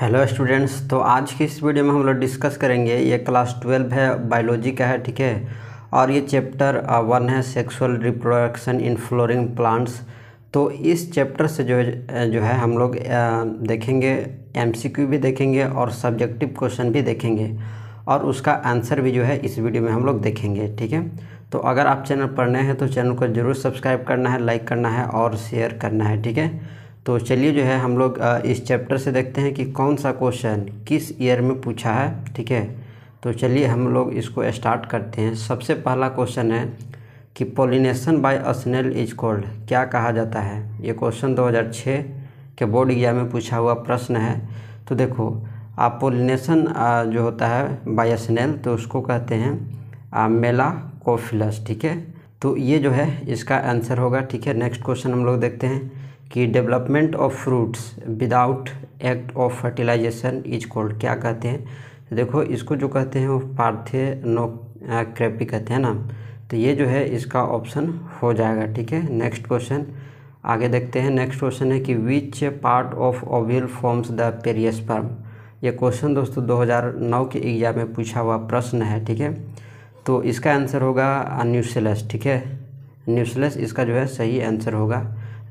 hello students तो आज की इस वीडियो में हम लोग डिस्कस करेंगे ये क्लास ट्वेल्व है बायोलॉजी का है ठीक है और ये चैप्टर वन है sexual reproduction in flowering plants तो इस चैप्टर से जो जो है हम लोग देखेंगे एमसीक्यू भी देखेंगे और सब्जेक्टिव क्वेश्चन भी देखेंगे और उसका आंसर भी जो है इस वीडियो में हम लोग देखेंगे ठीक है तो अगर आप चैनल पर नए हैं तो चैनल को ज़रूर सब्सक्राइब करना है लाइक करना है और शेयर करना है ठीक है तो चलिए जो है हम लोग इस चैप्टर से देखते हैं कि कौन सा क्वेश्चन किस ईयर में पूछा है ठीक है तो चलिए हम लोग इसको स्टार्ट करते हैं सबसे पहला क्वेश्चन है कि pollination by a snail is called क्या कहा जाता है ये क्वेश्चन 2006 के बोर्ड एग्जाम में पूछा हुआ प्रश्न है तो देखो आप पोलिनेशन जो होता है बाय असनेल तो उसको कहते हैं मेला कोफिलस ठीक है तो ये जो है इसका आंसर होगा ठीक है नेक्स्ट क्वेश्चन हम लोग देखते हैं कि development of fruits without act of fertilisation is called क्या कहते हैं देखो इसको जो कहते हैं वो पार्थे नो क्रेपी कहते हैं ना तो ये जो है इसका ऑप्शन हो जाएगा ठीक है नेक्स्ट क्वेश्चन आगे देखते हैं नेक्स्ट क्वेश्चन है कि which part of ovule forms the perisperm ये क्वेश्चन दोस्तों 2009 के एग्जाम में पूछा हुआ प्रश्न है ठीक है तो इसका आंसर होगा न्यूसेलस ठीक है न्यूसेलस इसका जो है सही आंसर होगा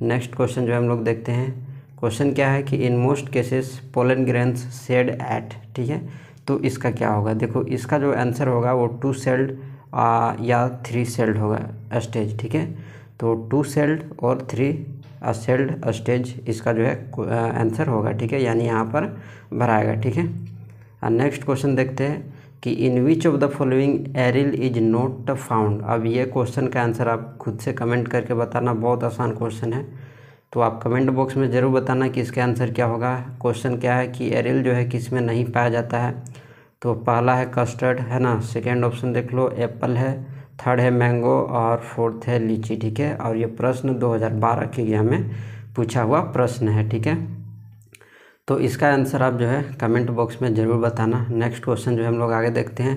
नेक्स्ट क्वेश्चन जो हम लोग देखते हैं क्वेश्चन क्या है कि in most cases pollen grains shed at ठीक है तो इसका क्या होगा देखो इसका जो आंसर होगा वो टू सेल्ड या थ्री सेल्ड होगा स्टेज ठीक है तो टू सेल्ड और थ्री सेल्ड स्टेज इसका जो है आंसर होगा ठीक है यानी यहाँ पर भराएगा ठीक है नेक्स्ट क्वेश्चन देखते हैं कि in which of the following aril is not found अब ये क्वेश्चन का आंसर आप खुद से कमेंट करके बताना बहुत आसान क्वेश्चन है तो आप कमेंट बॉक्स में ज़रूर बताना कि इसका आंसर क्या होगा क्वेश्चन क्या है कि एरिल जो है किस में नहीं पाया जाता है तो पहला है कस्टर्ड है ना सेकेंड ऑप्शन देख लो एप्पल है थर्ड है मैंगो और फोर्थ है लीची ठीक है और ये प्रश्न 2012 के एग्जाम में पूछा हुआ प्रश्न है ठीक है तो इसका आंसर आप जो है कमेंट बॉक्स में ज़रूर बताना नेक्स्ट क्वेश्चन जो है हम लोग आगे देखते हैं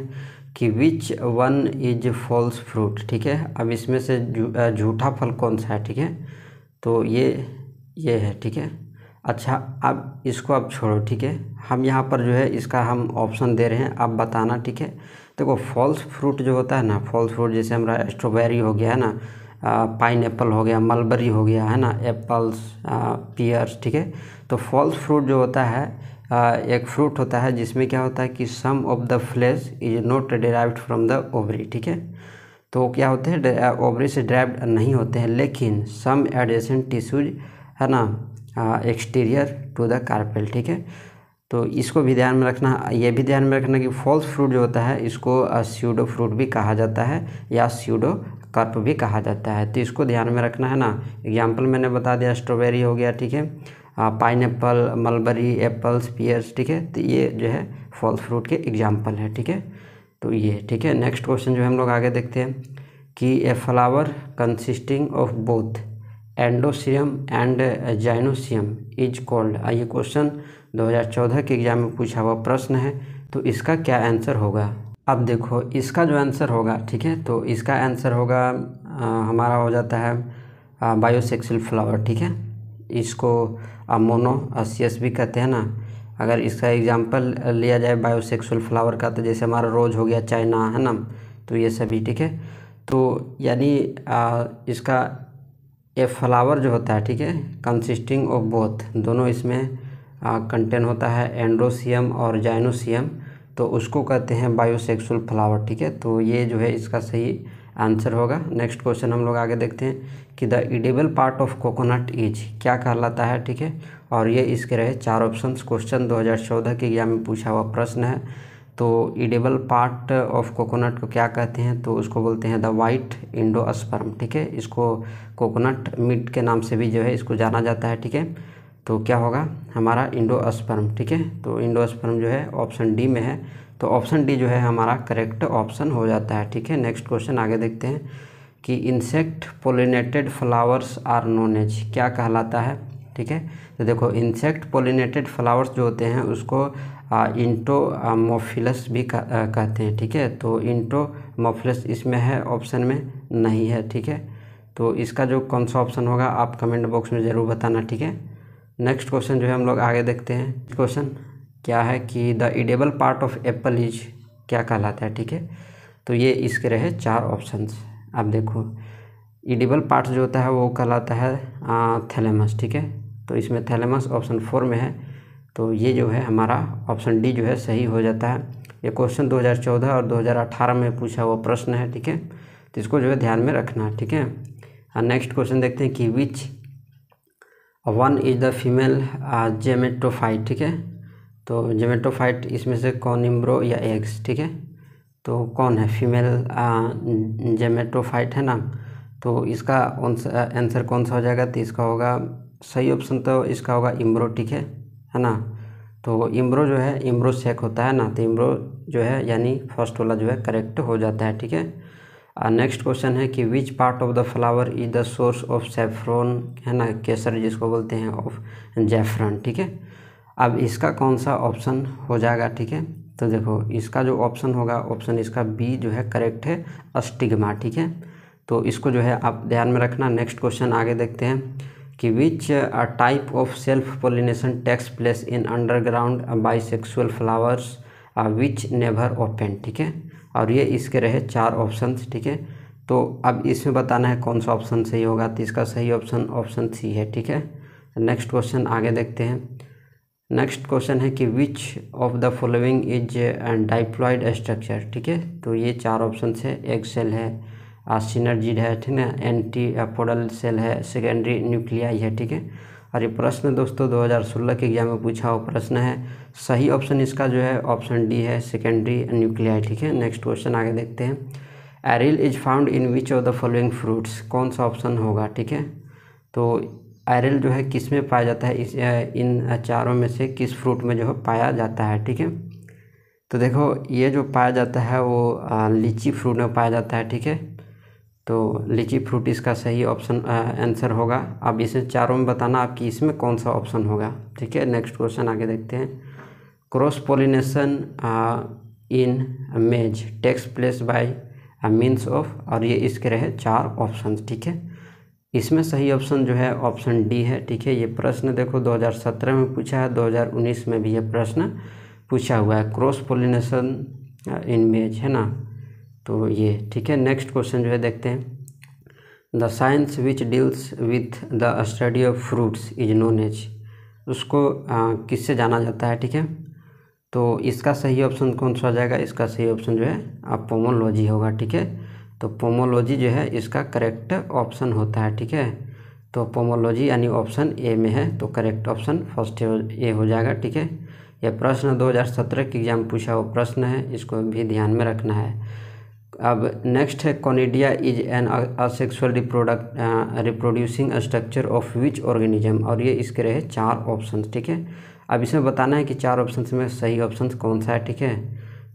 कि which one is false fruit ठीक है अब इसमें से झूठा फल कौन सा है ठीक है तो ये ये है ठीक है अच्छा अब इसको आप छोड़ो ठीक है हम यहाँ पर जो है इसका हम ऑप्शन दे रहे हैं आप बताना ठीक है देखो फॉल्स फ्रूट जो होता है ना फॉल्स फ्रूट जैसे हमारा स्ट्रॉबेरी हो गया है ना पाइन एप्पल हो गया मलबरी हो गया है ना एप्पल्स पियर्स ठीक है तो फॉल्स फ्रूट जो होता है एक फ्रूट होता है जिसमें क्या होता है कि some of the flesh is not derive from the ovary ठीक है तो क्या होते हैं ओवरी से ड्राइव नहीं होते हैं लेकिन सम एडजेसेंट टिश्यूज है ना एक्सटीरियर टू द कार्पेल ठीक है तो इसको भी ध्यान में रखना ये भी ध्यान में रखना कि फॉल्स फ्रूट जो होता है इसको स्यूडो फ्रूट भी कहा जाता है या स्यूडो कर्प भी कहा जाता है तो इसको ध्यान में रखना है ना एग्जाम्पल मैंने बता दिया स्ट्रॉबेरी हो गया ठीक है pineapple mulberry apples pears ठीक है तो ये जो है फॉल्स फ्रूट के एग्जाम्पल है ठीक है तो ये ठीक है नेक्स्ट क्वेश्चन जो हम लोग आगे देखते हैं कि a flower consisting of both androecium and gynoecium is called ये क्वेश्चन 2014 के एग्जाम में पूछा हुआ प्रश्न है तो इसका क्या आंसर होगा अब देखो इसका जो आंसर होगा ठीक है तो इसका आंसर होगा आ, हमारा हो जाता है बायोसेक्सुअल फ्लावर ठीक है इसको मोनो सीएस भी कहते हैं ना अगर इसका एग्जांपल लिया जाए बायोसेक्सुअल फ्लावर का तो जैसे हमारा रोज़ हो गया चाइना है ना तो ये सभी ठीक है तो यानी इसका ये फ्लावर जो होता है ठीक है कंसिस्टिंग ऑफ बोथ दोनों इसमें कंटेन होता है एंड्रोसियम और जाइनोसियम तो उसको कहते हैं बायोसेक्सुअल फ्लावर ठीक है तो ये जो है इसका सही आंसर होगा नेक्स्ट क्वेश्चन हम लोग आगे देखते हैं कि the edible part of coconut is क्या कहलाता है ठीक है और ये इसके रहे चार ऑप्शंस क्वेश्चन 2014 के एग्जाम में पूछा हुआ प्रश्न है तो इडेबल पार्ट ऑफ कोकोनट को क्या कहते हैं तो उसको बोलते हैं द वाइट इंडो स्पर्म ठीक है इसको कोकोनट मीट के नाम से भी जो है इसको जाना जाता है ठीक है तो क्या होगा हमारा इंडो स्पर्म ठीक है तो इंडोस्पर्म जो है ऑप्शन डी में है तो ऑप्शन डी जो है हमारा करेक्ट ऑप्शन हो जाता है ठीक है नेक्स्ट क्वेश्चन आगे देखते हैं कि insect pollinated flowers are known as क्या कहलाता है ठीक है तो देखो इंसेक्ट पोलिनेटेड फ्लावर्स जो होते हैं उसको इंटोमोफिलस भी कहते हैं ठीक है तो इंटोमोफिलस इसमें है ऑप्शन में नहीं है ठीक है तो इसका जो कौन सा ऑप्शन होगा आप कमेंट बॉक्स में ज़रूर बताना ठीक है नेक्स्ट क्वेश्चन जो है हम लोग आगे देखते हैं क्वेश्चन क्या है कि the edible part of apple is क्या कहलाता है ठीक है तो ये इसके रहे चार ऑप्शंस आप देखो इडेबल पार्ट जो होता है वो कहलाता है थैलेमस ठीक है तो इसमें थैलेमस ऑप्शन फोर में है तो ये जो है हमारा ऑप्शन डी जो है सही हो जाता है ये क्वेश्चन 2014 और 2018 में पूछा हुआ प्रश्न है ठीक है तो इसको जो है ध्यान में रखना ठीक है नेक्स्ट क्वेश्चन देखते हैं कि which one is the female gametophyte ठीक है तो जेमेटोफाइट इसमें से कौन इम्ब्रो या एग्स ठीक है तो कौन है फीमेल जेमेटोफाइट uh, है ना तो इसका आंसर uh, कौन सा हो जाएगा तो इसका होगा सही ऑप्शन तो इसका होगा इम्ब्रो ठीक है है ना तो इम्ब्रो जो है इम्ब्रो सेक होता है ना तो इम्ब्रो जो है यानी फर्स्ट वाला जो है करेक्ट हो जाता है ठीक है नेक्स्ट क्वेश्चन है कि which part of the flower is the source of saffron है ना केसर जिसको बोलते हैं ऑफ जेफ्रन ठीक है अब इसका कौन सा ऑप्शन हो जाएगा ठीक है तो देखो इसका जो ऑप्शन होगा ऑप्शन इसका बी जो है करेक्ट है अस्टिग्मा ठीक है तो इसको जो है आप ध्यान में रखना नेक्स्ट क्वेश्चन आगे देखते हैं कि which type of self pollination takes place in underground sexual flowers which never open ठीक है और ये इसके रहे चार ऑप्शन ठीक है तो अब इसमें बताना है कौन सा ऑप्शन सही होगा तो इसका सही ऑप्शन ऑप्शन सी है ठीक है नेक्स्ट क्वेश्चन आगे देखते हैं नेक्स्ट क्वेश्चन है कि which of the following is and diploid structure ठीक है तो ये चार ऑप्शन है एक सेल है सिनर्जिड है ठीक है एंटी अपोडल सेल है सेकेंडरी न्यूक्लियाई है ठीक है और ये प्रश्न दोस्तों 2016 के एग्जाम में पूछा हुआ प्रश्न है सही ऑप्शन इसका जो है ऑप्शन डी है सेकेंडरी न्यूक्लियाई ठीक है नेक्स्ट क्वेश्चन आगे देखते हैं aril is found in which of the following fruits कौन सा ऑप्शन होगा ठीक है तो एरिल जो है किस में पाया जाता है इस इन चारों में से किस फ्रूट में जो है पाया जाता है ठीक है तो देखो ये जो पाया जाता है वो लीची फ्रूट में पाया जाता है ठीक है तो लीची फ्रूट इसका सही ऑप्शन आंसर होगा अब इसे चारों में बताना आपकी इसमें कौन सा ऑप्शन होगा ठीक है नेक्स्ट क्वेश्चन आगे देखते हैं cross pollination in maize takes place by means of और ये इसके रहे चार ऑप्शन ठीक है इसमें सही ऑप्शन जो है ऑप्शन डी है ठीक है ये प्रश्न देखो 2017 में पूछा है 2019 में भी ये प्रश्न पूछा हुआ है क्रॉस पोलिनेशन इन मेज है ना तो ये ठीक है नेक्स्ट क्वेश्चन जो है देखते हैं the science which deals with the study of fruits is known as उसको किससे जाना जाता है ठीक है तो इसका सही ऑप्शन कौन सा हो जाएगा इसका सही ऑप्शन जो है आप पोमोलॉजी होगा ठीक है तो पोमोलॉजी जो है इसका करेक्ट ऑप्शन होता है ठीक है तो पोमोलॉजी यानी ऑप्शन ए में है तो करेक्ट ऑप्शन फर्स्ट ए हो जाएगा ठीक है यह प्रश्न 2017 के एग्ज़ाम पूछा हुआ प्रश्न है इसको भी ध्यान में रखना है अब नेक्स्ट है conidia is an asexual reproduct reproducing structure of which organism और ये इसके रहे चार ऑप्शन ठीक है अब इसमें बताना है कि चार ऑप्शन में सही ऑप्शन कौन सा है ठीक है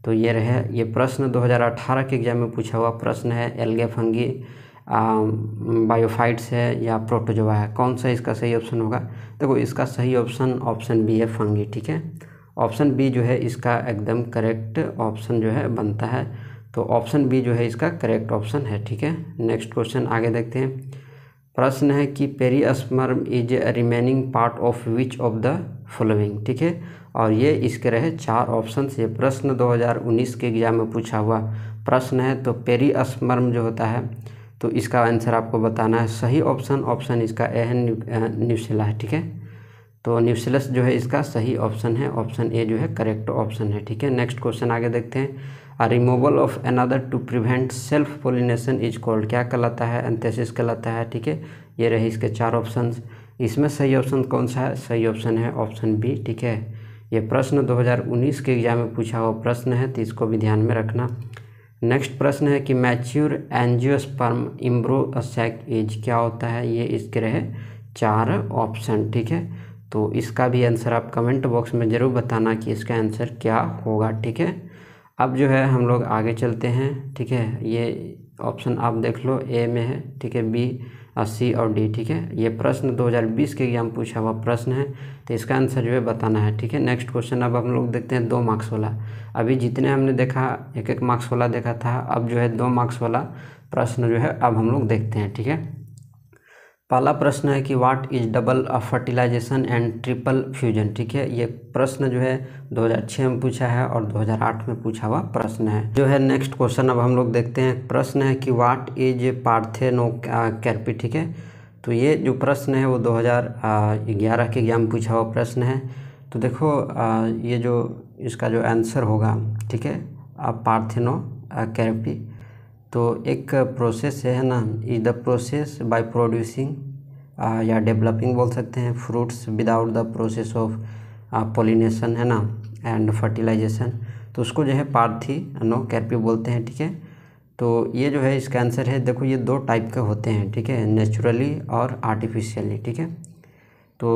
तो ये रहे ये प्रश्न 2018 के एग्जाम में पूछा हुआ प्रश्न है एलगे फंगी बायोफाइट्स है या प्रोटोजोवा है कौन सा इसका सही ऑप्शन होगा देखो इसका सही ऑप्शन ऑप्शन बी है फंगी ठीक है ऑप्शन बी जो है इसका एकदम करेक्ट ऑप्शन जो है बनता है तो ऑप्शन बी जो है इसका करेक्ट ऑप्शन है ठीक है नेक्स्ट क्वेश्चन आगे देखते हैं प्रश्न है कि sperm is a remaining part of which of the following ठीक है और ये इसके रहे चार ऑप्शन ये प्रश्न 2019 के एग्जाम में पूछा हुआ प्रश्न है तो स्मर्म जो होता है तो इसका आंसर आपको बताना है सही ऑप्शन ऑप्शन इसका ए है न्यूसिला है ठीक है तो न्यूसिलस जो है इसका सही ऑप्शन है ऑप्शन ए जो है करेक्ट ऑप्शन है ठीक है नेक्स्ट क्वेश्चन आगे देखते हैं removal of anther to prevent self pollination is called क्या कहलाता है एंथेसिस कहलाता है ठीक है ये रहे इसके चार ऑप्शन इसमें सही ऑप्शन कौन सा है सही ऑप्शन है ऑप्शन बी ठीक है ये प्रश्न 2019 के एग्जाम में पूछा हुआ प्रश्न है तो इसको भी ध्यान में रखना नेक्स्ट प्रश्न है कि मैच्योर इम्ब्रो इम्ब्रोसैक एज क्या होता है ये इसके रहे चार ऑप्शन ठीक है तो इसका भी आंसर आप कमेंट बॉक्स में ज़रूर बताना कि इसका आंसर क्या होगा ठीक है अब जो है हम लोग आगे चलते हैं ठीक है ये ऑप्शन आप देख लो ए में है ठीक है बी और सी और डी ठीक है ये प्रश्न 2020 के एग्जाम पूछा हुआ प्रश्न है तो इसका आंसर जो है बताना है ठीक है नेक्स्ट क्वेश्चन अब हम लोग देखते हैं दो मार्क्स वाला अभी जितने हमने देखा एक एक मार्क्स वाला देखा था अब जो है दो मार्क्स वाला प्रश्न जो है अब हम लोग देखते हैं ठीक है पहला प्रश्न है कि what is double fertilization and triple fusion ठीक है ये प्रश्न जो है 2006 में पूछा है और 2008 में पूछा हुआ प्रश्न है जो है नेक्स्ट क्वेश्चन अब हम लोग देखते हैं प्रश्न है कि व्हाट इज पार्थेनो कैरपी ठीक है तो ये जो प्रश्न है वो 2011 के एग्जाम पूछा हुआ प्रश्न है तो देखो ये जो इसका जो आंसर होगा ठीक है पार्थेनो कैरपी तो एक प्रोसेस है ना is the process by producing या डेवलपिंग बोल सकते हैं fruits without the process of pollination है ना एंड फर्टिलाइजेशन तो उसको जो है पार्थी नो कैरपी बोलते हैं ठीक है तो ये जो है इसका आंसर है देखो ये दो टाइप के होते हैं ठीक है नेचुरली और आर्टिफिशियली ठीक है तो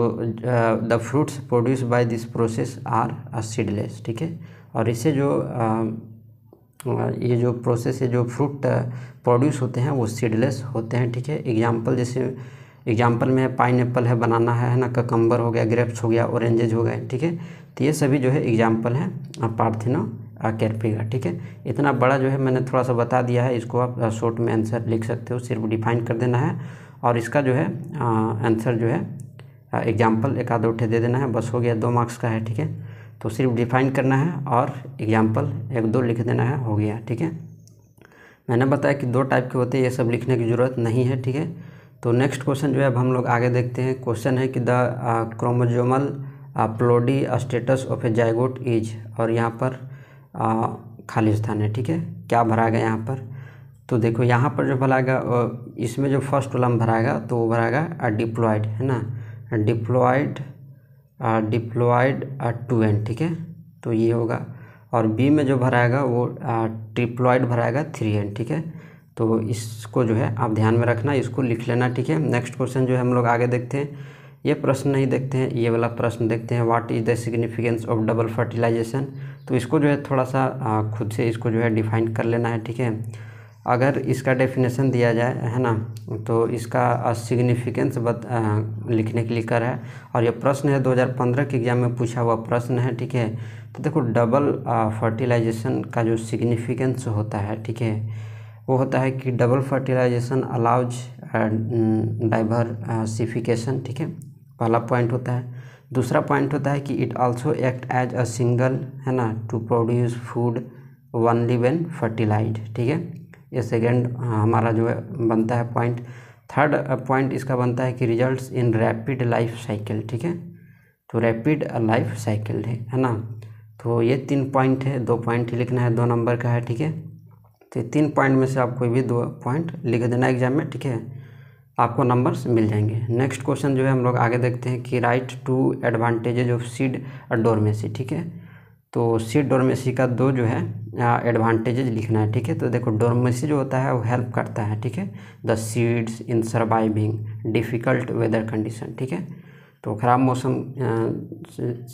the fruits produce by this process are seedless ठीक है और इसे जो uh, ये जो प्रोसेस है जो फ्रूट प्रोड्यूस होते हैं वो सीडलेस होते हैं ठीक है एग्जाम्पल जैसे एग्जाम्पल में पाइन है बनाना है ना ककम्बर हो गया ग्रेप्स हो गया ऑरेंजेज हो गए ठीक है तो ये सभी जो है एग्जाम्पल हैं पार्थिनो कैरपेगा ठीक है इतना बड़ा जो है मैंने थोड़ा सा बता दिया है इसको आप शॉर्ट में आंसर लिख सकते हो सिर्फ डिफाइन कर देना है और इसका जो है आंसर जो है एग्जाम्पल एक आधे उठे दे देना है बस हो गया दो मार्क्स का है ठीक है तो सिर्फ डिफाइन करना है और एग्जाम्पल एक दो लिख देना है हो गया ठीक है मैंने बताया कि दो टाइप के होते हैं ये सब लिखने की ज़रूरत नहीं है ठीक है तो नेक्स्ट क्वेश्चन जो है अब हम लोग आगे देखते हैं क्वेश्चन है कि the chromosomal ploidy status of a zygote is और यहाँ पर आ, खाली स्थान है ठीक है क्या भरा गया यहाँ पर तो देखो यहाँ पर जो गया इसमें जो फर्स्ट कॉलम भराएगा तो वो भराएगा डिप्लॉयड है ना डिप्लॉयड डिप्लॉयड टू एन ठीक है तो ये होगा और बी में जो भराएगा वो ट्रिप्लॉयड भराएगा थ्री एन ठीक है तो इसको जो है आप ध्यान में रखना इसको लिख लेना ठीक है नेक्स्ट क्वेश्चन जो है हम लोग आगे देखते हैं ये प्रश्न नहीं देखते हैं ये वाला प्रश्न देखते हैं what is the significance of double fertilization तो इसको जो है थोड़ा सा खुद से इसको जो है डिफाइन कर लेना है ठीक है अगर इसका डेफिनेशन दिया जाए है ना तो इसका सिग्निफिकेंस बत, आ, लिखने के लिए कर है और यह प्रश्न है 2015 के एग्जाम में पूछा हुआ प्रश्न है ठीक है तो देखो डबल फर्टिलाइजेशन का जो सिग्निफिकेंस होता है ठीक है वो होता है कि डबल फर्टिलाइजेशन अलाउज डाइवर्सिफिकेशन ठीक है पहला पॉइंट होता है दूसरा पॉइंट होता है कि it also act as a single है ना to produce food only when fertilize ठीक है ये सेकेंड हाँ, हमारा जो है बनता है पॉइंट थर्ड पॉइंट इसका बनता है कि results in rapid life cycle ठीक है तो रैपिड लाइफ साइकिल है ना तो ये तीन पॉइंट है दो पॉइंट लिखना है दो नंबर का है ठीक है तो तीन पॉइंट में से आप कोई भी दो पॉइंट लिख देना एग्जाम में ठीक है आपको नंबर्स मिल जाएंगे नेक्स्ट क्वेश्चन जो है हम लोग आगे देखते हैं कि write two advantages of seed dormancy ठीक है तो सीड डोरमेसी का दो जो है एडवांटेजेज लिखना है ठीक है तो देखो डोरमेसी जो होता है वो हेल्प करता है ठीक है the seeds in surviving difficult weather condition ठीक है तो ख़राब मौसम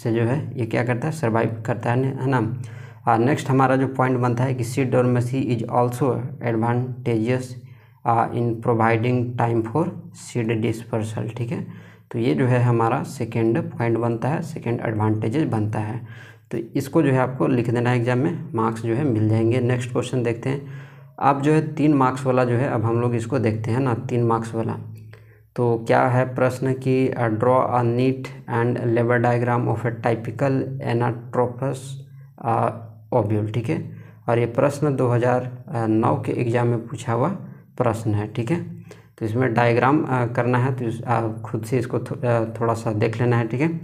से जो है ये क्या करता है सर्वाइव करता है है ना नेक्स्ट हमारा जो पॉइंट बनता है कि seed dormancy is also advantageous in providing time for seed dispersal ठीक है तो ये जो है हमारा सेकेंड पॉइंट बनता है सेकेंड एडवांटेजेज बनता है तो इसको जो है आपको लिख देना है एग्ज़ाम में मार्क्स जो है मिल जाएंगे नेक्स्ट क्वेश्चन देखते हैं अब जो है तीन मार्क्स वाला जो है अब हम लोग इसको देखते हैं ना तीन मार्क्स वाला तो क्या है प्रश्न कि draw a neat and label diagram of a typical anatropous ovule ठीक है और ये प्रश्न 2009 के एग्ज़ाम में पूछा हुआ प्रश्न है ठीक है तो इसमें डायग्राम करना है तो खुद से इसको थो, थोड़ा सा देख लेना है ठीक है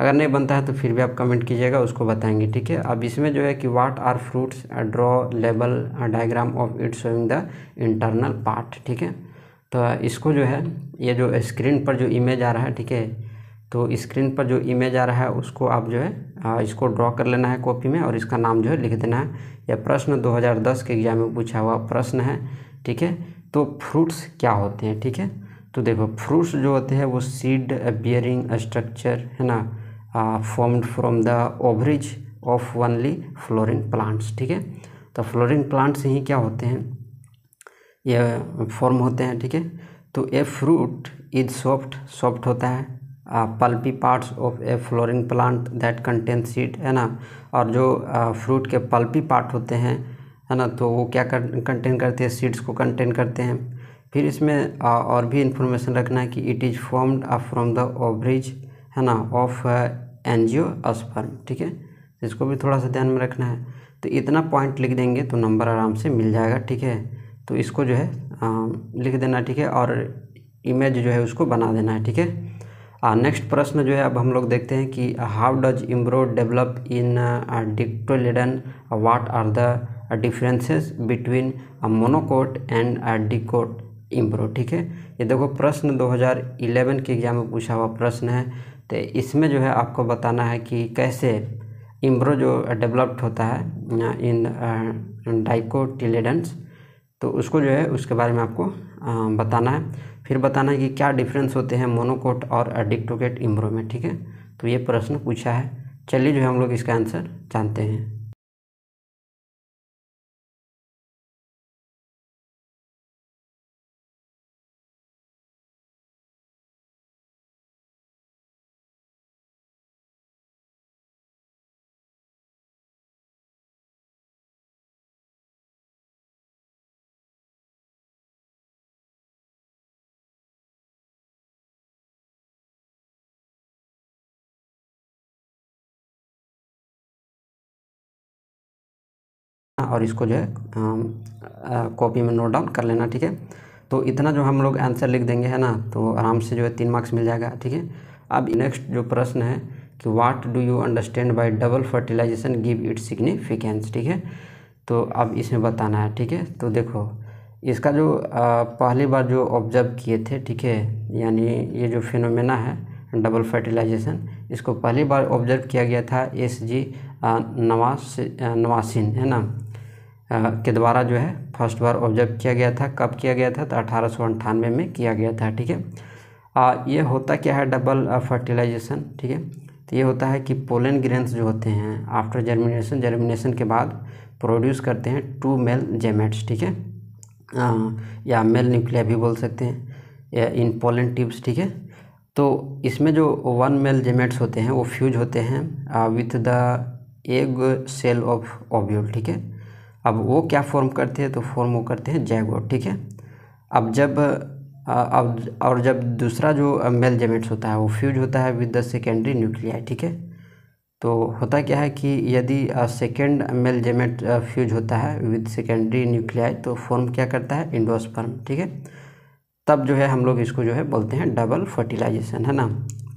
अगर नहीं बनता है तो फिर भी आप कमेंट कीजिएगा उसको बताएंगे ठीक है अब इसमें जो है कि what are fruits draw label diagram of it showing the internal part ठीक है तो इसको जो है ये जो स्क्रीन पर जो इमेज आ रहा है ठीक है तो स्क्रीन पर जो इमेज आ रहा है उसको आप जो है इसको ड्रॉ कर लेना है कॉपी में और इसका नाम जो है लिख देना है यह प्रश्न 2010 के एग्जाम में पूछा हुआ प्रश्न है ठीक है तो फ्रूट्स क्या होते हैं ठीक है तो देखो फ्रूट्स जो होते हैं वो सीड बियरिंग स्ट्रक्चर है ना formed from the ovary of only flowering plants ठीक है तो फ्लोरिन प्लांट्स ही क्या होते हैं ये फॉर्म होते हैं ठीक है तो a fruit is soft soft होता है pulpy parts of a flowering plant that contain seed है ना और जो फ्रूट के पल्पी पार्ट होते हैं है ना तो वो क्या कंटेन करते हैं सीड्स को कंटेन करते हैं फिर इसमें और भी इंफॉर्मेशन रखना है कि it is formed from the ovary है ना ऑफ एनजीओ अस्पर्म ठीक है इसको भी थोड़ा सा ध्यान में रखना है तो इतना पॉइंट लिख देंगे तो नंबर आराम से मिल जाएगा ठीक है तो इसको जो है आ, लिख देना ठीक है और इमेज जो है उसको बना देना है ठीक है नेक्स्ट प्रश्न जो है अब हम लोग देखते हैं कि how does embryo develop in dicotyledon what are the differences between monocot and dicot embryo ठीक है ये देखो प्रश्न 2011 के एग्जाम में पूछा हुआ प्रश्न है तो इसमें जो है आपको बताना है कि कैसे इम्ब्रो जो डेवलप्ड होता है इन डाइकोटिलेडेंस तो उसको जो है उसके बारे में आपको बताना है फिर बताना है कि क्या डिफरेंस होते हैं मोनोकोट और डिक्टोकेट इम्ब्रो में ठीक है तो ये प्रश्न पूछा है चलिए जो है हम लोग इसका आंसर जानते हैं हाँ, और इसको जो है कॉपी में नोट डाउन कर लेना ठीक है तो इतना जो हम लोग आंसर लिख देंगे है ना तो आराम से जो है तीन मार्क्स मिल जाएगा ठीक है अब नेक्स्ट जो प्रश्न है कि what do you understand by double fertilization give it significance ठीक है तो अब इसमें बताना है ठीक है तो देखो इसका जो पहली बार जो ऑब्जर्व किए थे ठीक है यानी ये जो फिनोमेना है डबल फर्टिलाइजेशन इसको पहली बार ऑब्जर्व किया गया था एस जी नवास नवासिन है ना के द्वारा जो है फर्स्ट बार ऑब्जर्व किया गया था कब किया गया था तो अठारह में किया गया था ठीक है ये होता क्या है डबल फर्टिलाइजेशन ठीक है तो ये होता है कि पोलन ग्रेन्स जो होते हैं आफ्टर जर्मिनेशन जर्मिनेशन के बाद प्रोड्यूस करते हैं टू मेल जेमेट्स ठीक है या मेल न्यूक्लिया भी बोल सकते हैं या इन पोलन ट्यूब्स ठीक है तो इसमें जो वन मेल जेमेट्स होते हैं वो फ्यूज होते हैं with the egg cell of ovule ठीक है अब वो क्या फॉर्म करते हैं तो फॉर्म वो करते हैं जैगोट ठीक है अब जब अब और जब दूसरा जो मेल जेमेट्स होता है वो फ्यूज होता है विद द सेकेंडरी न्यूक्लियाई ठीक है तो होता क्या है कि यदि सेकेंड मेल जेमेट फ्यूज होता है विद सेकेंडरी न्यूक्लियाई तो फॉर्म क्या करता है इंडोस्पर्म ठीक है तब जो है हम लोग इसको जो है बोलते हैं डबल फर्टिलाइजेशन है ना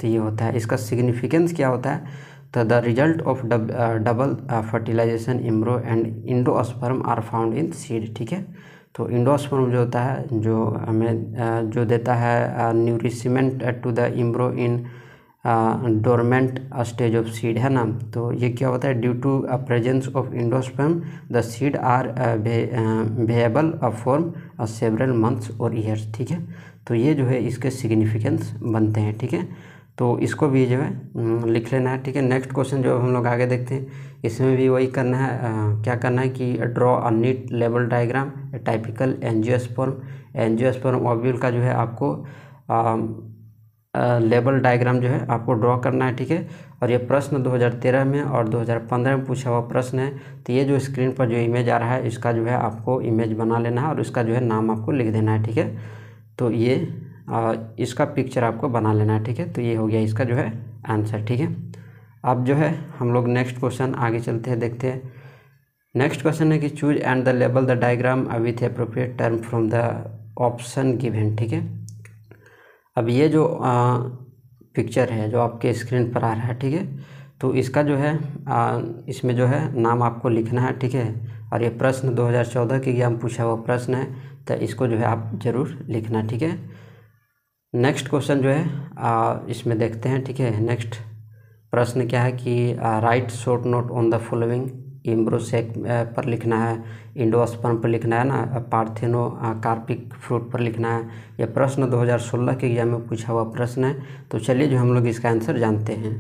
तो ये होता है इसका सिग्निफिकेंस क्या होता है तो the result of double fertilization embryo and endosperm are found in seed ठीक है तो इंडोस्पर्म जो होता है जो हमें uh, जो देता है nourishment to the embryo in dormant stage of seed है ना तो ये क्या होता है due to presence of endosperm the seed are viable form several months और ईयर्स ठीक है तो ये जो है इसके सिग्निफिकेंस बनते हैं ठीक है तो इसको भी जो है लिख लेना है ठीक है नेक्स्ट क्वेश्चन जो हम लोग आगे देखते हैं इसमें भी वही करना है आ, क्या करना है कि ड्रॉ अ नीट लेवल diagram typical angiosperm angiosperm ovule का जो है आपको आ, लेबल डायग्राम जो है आपको ड्रॉ करना है ठीक है और ये प्रश्न 2013 में और 2015 में पूछा हुआ प्रश्न है तो ये जो स्क्रीन पर जो इमेज आ रहा है इसका जो है आपको इमेज बना लेना है और इसका जो है नाम आपको लिख देना है ठीक है तो ये और इसका पिक्चर आपको बना लेना है ठीक है तो ये हो गया इसका जो है आंसर ठीक है अब जो है हम लोग नेक्स्ट क्वेश्चन आगे चलते हैं देखते हैं नेक्स्ट क्वेश्चन है कि choose and the label the diagram with appropriate term from the option given ठीक है अब ये जो आ, पिक्चर है जो आपके स्क्रीन पर आ रहा है ठीक है तो इसका जो है आ, इसमें जो है नाम आपको लिखना है ठीक है और ये प्रश्न 2014 के एग्जाम पूछा हुआ प्रश्न है तो इसको जो है आप ज़रूर लिखना ठीक है नेक्स्ट क्वेश्चन जो है आ, इसमें देखते हैं ठीक है नेक्स्ट प्रश्न क्या है कि write short note on the following embryo sac पर लिखना है इंडोस्पर्म पर लिखना है ना पार्थेनो कार्पिक फ्रूट पर लिखना है यह प्रश्न 2016 के एग्जाम में पूछा हुआ प्रश्न है तो चलिए जो हम लोग इसका आंसर जानते हैं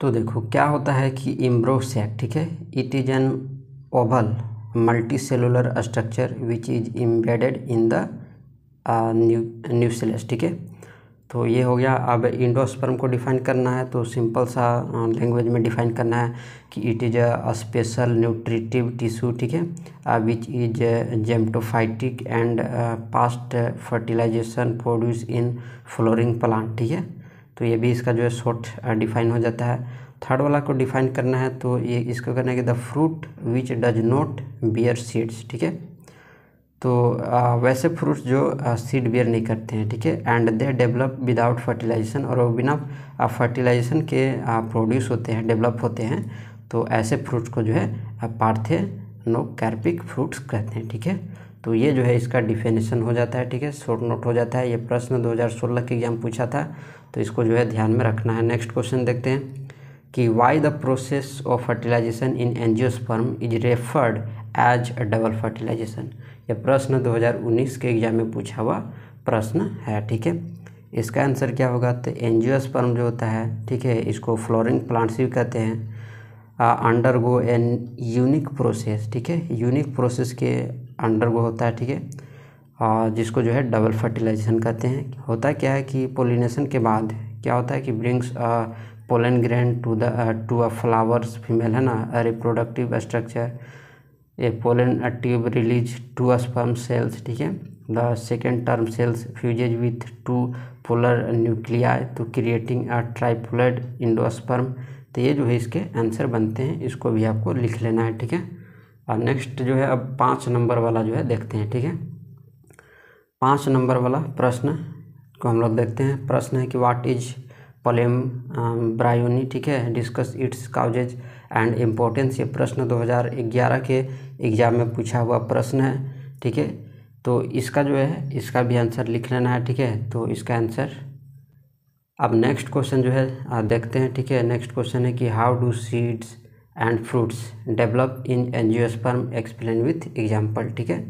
तो देखो क्या होता है कि इम्ब्रोसेक ठीक है it is an oval multi cellular structure which is embedded in the nucellus ठीक है तो ये हो गया अब इंडोस्पर्म को डिफाइन करना है तो सिंपल सा लैंग्वेज uh, में डिफाइन करना है कि it is a special nutritive tissue ठीक है which is gametophytic and past fertilization produce in flowering plant ठीक है तो ये भी इसका जो है शॉर्ट डिफाइन uh, हो जाता है थर्ड वाला को डिफाइन करना है तो ये इसको करना है कि the fruit which does not bear seeds ठीक है तो आ, वैसे फ्रूट्स जो सीड बियर नहीं करते हैं ठीक है and they develop without fertilization और वो बिना फर्टिलाइजेशन के प्रोड्यूस होते हैं डेवलप होते हैं तो ऐसे फ्रूट्स को जो है पार्थे नो कैर्पिक फ्रूट्स कहते हैं ठीक है तो ये जो है इसका डिफिनेशन हो जाता है ठीक है शॉर्ट नोट हो जाता है ये प्रश्न 2016 के एग्जाम पूछा था तो इसको जो है ध्यान में रखना है नेक्स्ट क्वेश्चन देखते हैं कि why the process of fertilization in angiosperm is referred as a double fertilization यह प्रश्न 2019 के एग्जाम में पूछा हुआ प्रश्न है ठीक है इसका आंसर क्या होगा तो एनजियोस्पर्म जो होता है ठीक है इसको फ्लोरिंग प्लांट्स भी कहते हैं undergo an unique process ठीक है यूनिक प्रोसेस के अंडर गो होता है ठीक है जिसको जो है डबल फर्टिलाइजेशन कहते हैं होता क्या है कि पोलिनेशन के बाद क्या होता है कि brings pollen grain to the to a flowers female है ना reproductive structure a pollen tube release two sperm cells ठीक है the second term cells fuses with two polar nuclei to creating a triploid endosperm तो ये जो है इसके answer बनते हैं इसको भी आपको लिख लेना है ठीक है और नेक्स्ट जो है अब पाँच नंबर वाला जो है देखते हैं ठीक है पाँच नंबर वाला प्रश्न को हम लोग देखते हैं प्रश्न है कि what is polyembryony um, ठीक है discuss its causes and importance ये प्रश्न 2011 के एग्ज़ाम में पूछा हुआ प्रश्न है ठीक है तो इसका जो है इसका भी आंसर लिख लेना है ठीक है तो इसका आंसर अब नेक्स्ट क्वेश्चन जो है देखते हैं ठीक है नेक्स्ट क्वेश्चन है कि how do seeds and fruits develop in angiosperm explain with example ठीक है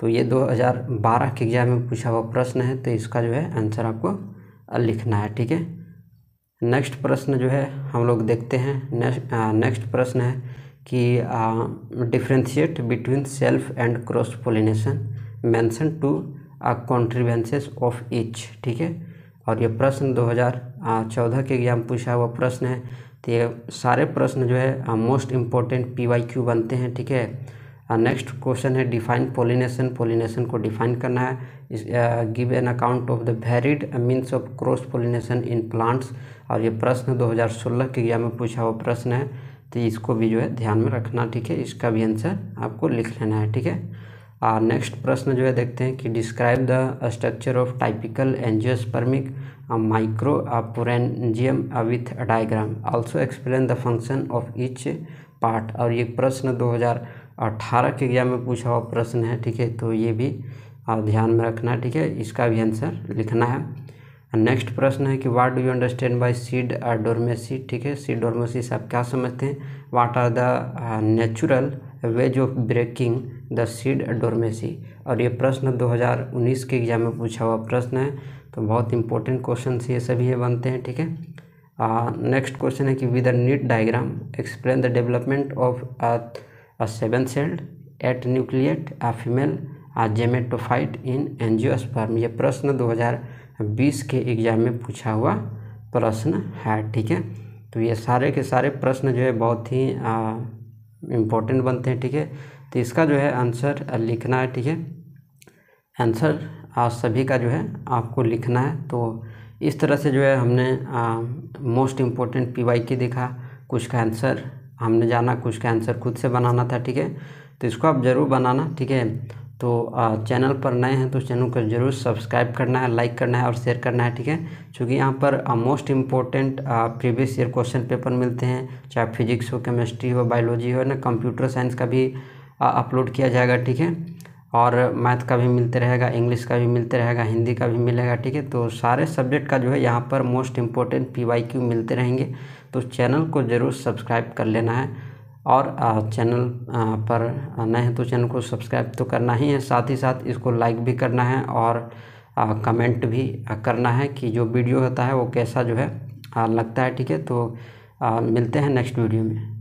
तो ये 2012 के एग्ज़ाम में पूछा हुआ प्रश्न है तो इसका जो है आंसर आपको लिखना है ठीक है नेक्स्ट प्रश्न जो है हम लोग देखते हैं नेक्स्ट नेक्स्ट प्रश्न है कि differentiate between self and cross pollination mention two contrivances of each ठीक है और ये प्रश्न 2014 के एग्जाम पूछा हुआ प्रश्न है तो ये सारे प्रश्न जो है most important P Y Q बनते हैं ठीक है नेक्स्ट क्वेश्चन है डिफाइन पोलिनेशन पोलिनेशन को डिफाइन करना है give an account of the varied means of cross pollination in plants और ये प्रश्न 2016 के एग्जाम में पूछा हुआ प्रश्न है तो इसको भी जो है ध्यान में रखना ठीक है इसका भी आंसर आपको लिख लेना है ठीक है और नेक्स्ट प्रश्न जो है देखते हैं कि describe the structure of typical angiospermic micro sporangium with diagram also explain the function of each part और ये प्रश्न 2018 के एग्जाम में पूछा हुआ प्रश्न है ठीक है तो ये भी ध्यान में रखना ठीक है इसका भी आंसर लिखना है नेक्स्ट प्रश्न है कि what do you understand by seed dormancy ठीक है सीड डोरमेसी से आप क्या समझते हैं what are the natural ways of breaking the seed dormancy और ये प्रश्न 2019 के एग्जाम में पूछा हुआ प्रश्न है तो बहुत इंपॉर्टेंट क्वेश्चन ये सभी ये बनते हैं ठीक है नेक्स्ट uh, क्वेश्चन है कि with a neat diagram explain the development of seven celled eight nucleate a female gametophyte in angiosperm ये प्रश्न दो बीस के एग्ज़ाम में पूछा हुआ प्रश्न है ठीक है तो ये सारे के सारे प्रश्न जो है बहुत ही इम्पोर्टेंट बनते हैं ठीक है तो इसका जो है आंसर लिखना है ठीक है आंसर सभी का जो है आपको लिखना है तो इस तरह से जो है हमने मोस्ट इम्पोर्टेंट पी वाई की देखा कुछ का आंसर हमने जाना कुछ का आंसर खुद से बनाना था ठीक है तो इसको आप ज़रूर बनाना ठीक है तो चैनल पर नए हैं तो चैनल को जरूर सब्सक्राइब करना है लाइक करना है और शेयर करना है ठीक है क्योंकि यहाँ पर most important previous year question paper मिलते हैं चाहे फिजिक्स हो केमिस्ट्री हो बायोलॉजी हो ना कंप्यूटर साइंस का भी अपलोड किया जाएगा ठीक है और मैथ का भी मिलते रहेगा इंग्लिश का भी मिलते रहेगा हिंदी का भी मिलेगा ठीक है तो सारे सब्जेक्ट का जो है यहाँ पर मोस्ट इम्पोर्टेंट पी मिलते रहेंगे तो चैनल को ज़रूर सब्सक्राइब कर लेना है और चैनल पर नए हैं तो चैनल को सब्सक्राइब तो करना ही है साथ ही साथ इसको लाइक भी करना है और कमेंट भी करना है कि जो वीडियो होता है वो कैसा जो है लगता है ठीक है तो मिलते हैं नेक्स्ट वीडियो में